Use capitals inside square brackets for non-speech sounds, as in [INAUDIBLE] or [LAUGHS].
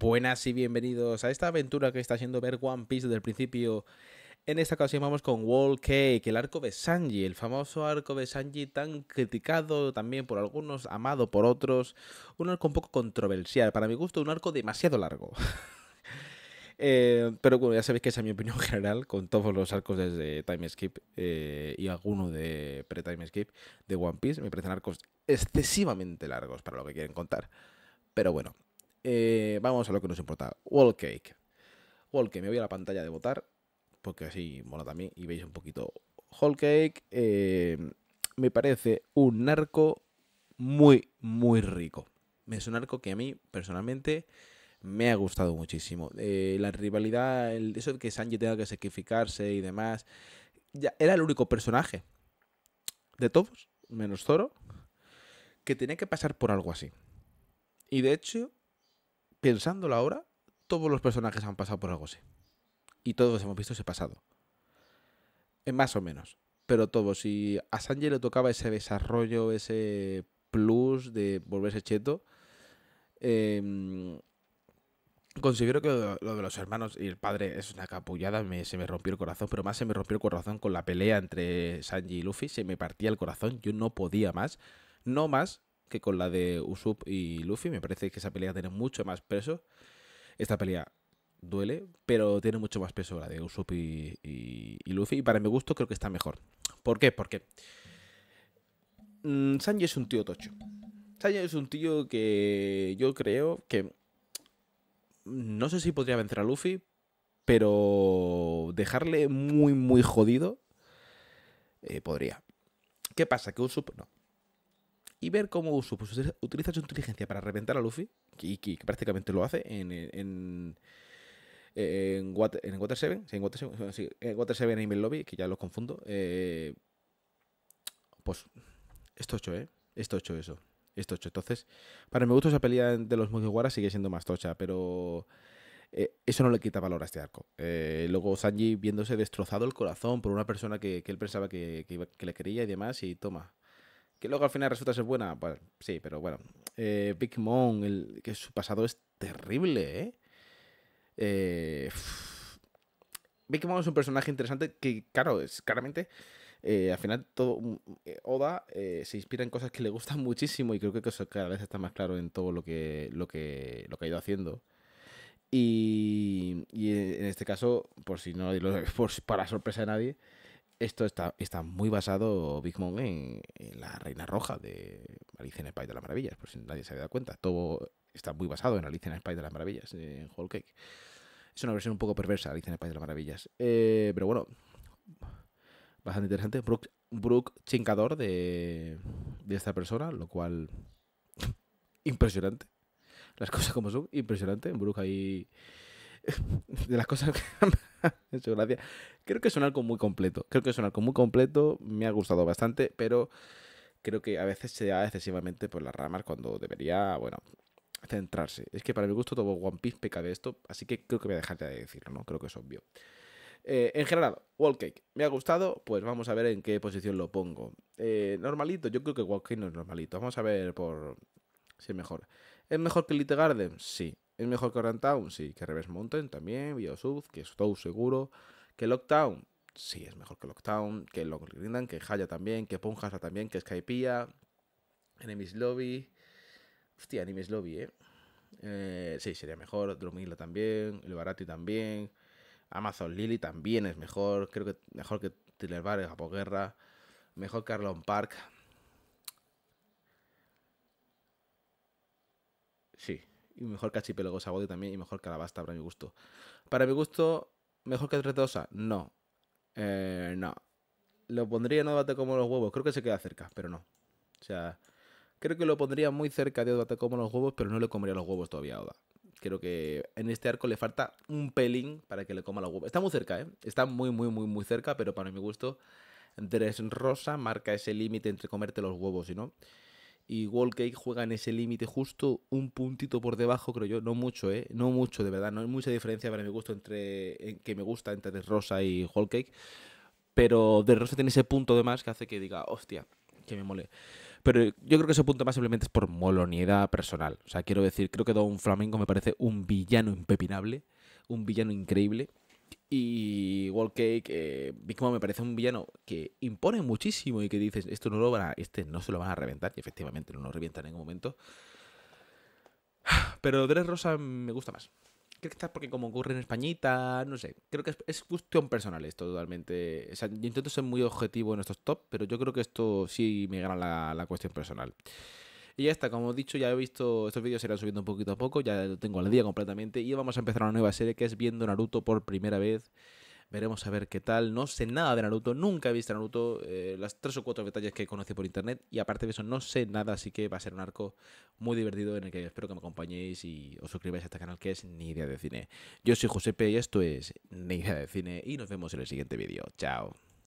Buenas y bienvenidos a esta aventura que está haciendo ver One Piece desde el principio. En esta ocasión vamos con Wall Cake, el arco de Sanji, el famoso arco de Sanji tan criticado también por algunos, amado por otros. Un arco un poco controversial, para mi gusto un arco demasiado largo. [LAUGHS] Eh, pero bueno, ya sabéis que esa es mi opinión [LAUGHS] general con todos los arcos desde Time Skip eh, y alguno de pre-Time Skip de One Piece. Me parecen arcos excesivamente largos para lo que quieren contar. Pero bueno, eh, vamos a lo que nos importa. Wallcake. Wallcake, me voy a la pantalla de votar, porque así mola también y veis un poquito. Wallcake eh, me parece un narco muy, muy rico. Es un arco que a mí personalmente me ha gustado muchísimo. Eh, la rivalidad, el, eso de que Sanji tenga que sacrificarse y demás. era el único personaje de todos, menos Zoro, que tenía que pasar por algo así. Y de hecho, pensándolo ahora, todos los personajes han pasado por algo así. Y todos hemos visto ese pasado. Eh, más o menos. Pero todos. Si a Sanji le tocaba ese desarrollo, ese plus de volverse cheto, em, considero que lo de los hermanos y el padre es una capullada. Me, se me rompió el corazón, pero más se me rompió el corazón con la pelea entre Sanji y Luffy. Se me partía el corazón. Yo no podía más. No más que con la de Usopp y Luffy. Me parece que esa pelea tiene mucho más peso. Esta pelea duele, pero tiene mucho más peso la de Usopp y, Luffy. Y para mi gusto creo que está mejor. ¿Por qué? Porque mm, Sanji es un tío tocho. Sanji es un tío que yo creo que... No sé si podría vencer a Luffy, pero dejarle muy, muy jodido eh, podría. ¿Qué pasa? Que Usopp no y ver cómo Usopp utiliza su inteligencia para reventar a Luffy, que, que prácticamente lo hace en, en, Water, en 7, en Water 7, en Water Lobby, que ya lo confundo, eh, pues esto hecho, ¿eh? Esto hecho eso. Esto hecho. Entonces, para me gusta esa pelea de los Mugiwara sigue siendo más tocha, pero eh, eso no le quita valor a este arco. Eh, luego Sanji viéndose destrozado el corazón por una persona que, él pensaba que le quería y demás, y toma, que luego al final resulta ser buena. Pues sí, pero bueno. Eh, Big Mom, el, que su pasado es terrible, ¿eh? eh Big Mom es un personaje interesante que, claro, es claramente. Eh, al final, todo mm, Oda se inspira en cosas que le gustan [LAUGHS] muchísimo y creo que eso cada vez está más claro en todo lo que, lo que, ha ido haciendo. Y, en este caso, por si no, [LAUGHS] por, para sorpresa de nadie, esto está, está muy basado, Big Mom, en, la Reina Roja de Alice en el País de las Maravillas, por si nadie se había dado cuenta. Todo está muy basado en Alice en el País de las Maravillas, en Whole Cake. Es una versión un poco perversa, Alice en el País de las Maravillas. Eh, pero bueno, bastante interesante. Brooke, Brooke chincador de, esta persona, lo cual... [LAUGHS] impresionante. Las cosas como son, impresionante. Brooke ahí... [LAUGHS] de las cosas... que... [LAUGHS] [LAUGHS] Creo que es un arco muy completo. Creo que es un arco muy completo. Me ha gustado bastante, pero creo que a veces se da excesivamente por las ramas cuando debería, bueno, centrarse. Es que para mi gusto todo One Piece peca de esto, así que creo que voy a dejar de decirlo, ¿no? Creo que es obvio. Eh, en general, Wall Cake, me ha gustado, pues vamos a ver en qué posición lo pongo. Eh, normalito, yo creo que Wall no es normalito. Vamos a ver por si es mejor. ¿Es mejor que Little Garden? Sí. ¿Es mejor que Orantown? Sí. ¿Que Reverse Mountain? También. Biosub, que Stow seguro. ¿Que Lockdown? Sí, es mejor que Lockdown. ¿Que Long Grindan? ¿Que Haya también? ¿Que Punjasa también? ¿Que Skypiea? Enemies Lobby. Hostia, Enemies Lobby, ¿eh? ¿eh? sí, sería mejor. Drumila también. El Barati también. Amazon Lily también es mejor. Creo que mejor que Tiller Bar, Apoguerra. Mejor que Arlon Park. Sí, y mejor que luego Sabodio también, y mejor que Alabasta para mi gusto. Para mi gusto, mejor que Tretosa, no. Eh, no. Lo pondría en odate como los huevos, creo que se queda cerca, pero no. O sea, creo que lo pondría muy cerca de Odate como los huevos, pero no le comería los huevos todavía a Oda. Creo que en este arco le falta un pelín para que le coma los huevos. Está muy cerca, ¿eh? Está muy, muy, muy, muy cerca, pero para mi gusto, Dressrosa Rosa marca ese límite entre comerte los huevos y no y Wall Cake juega en ese límite justo un puntito por debajo, creo yo, no mucho, ¿eh? No mucho, de verdad, no hay mucha diferencia para mi gusto entre que me gusta entre De Rosa y Wall Cake, pero De Rosa tiene ese punto de más que hace que diga, hostia, que me mole. Pero yo creo que ese punto más simplemente es por moloniedad personal. O sea, quiero decir, creo que Don Flamengo me parece un villano impepinable, un villano increíble y Wall Cake, eh, Big Mom me parece un villano que impone muchísimo y que dices, esto no lo van a, este no se lo van a reventar, y efectivamente no lo revientan en ningún momento. [SIGHS] Pero Dres Rosa me gusta más. Creo que está porque como ocurre en Españita, no sé. Creo que es, cuestión personal esto totalmente. O sea, yo intento ser muy objetivo en estos top, pero yo creo que esto sí me gana la, la cuestión personal. Y ya está, como he dicho, ya he visto, estos vídeos se irán subiendo un poquito a poco, ya lo tengo al día completamente. Y vamos a empezar una nueva serie que es viendo Naruto por primera vez. Veremos a ver qué tal. No sé nada de Naruto, nunca he visto Naruto, eh, las tres o cuatro detalles que conocido por internet. Y aparte de eso, no sé nada, así que va a ser un arco muy divertido en el que espero que me acompañéis y os suscribáis a este canal que es Ni Idea de Cine. Yo soy Josepe y esto es Ni Idea de Cine y nos vemos en el siguiente vídeo. Chao.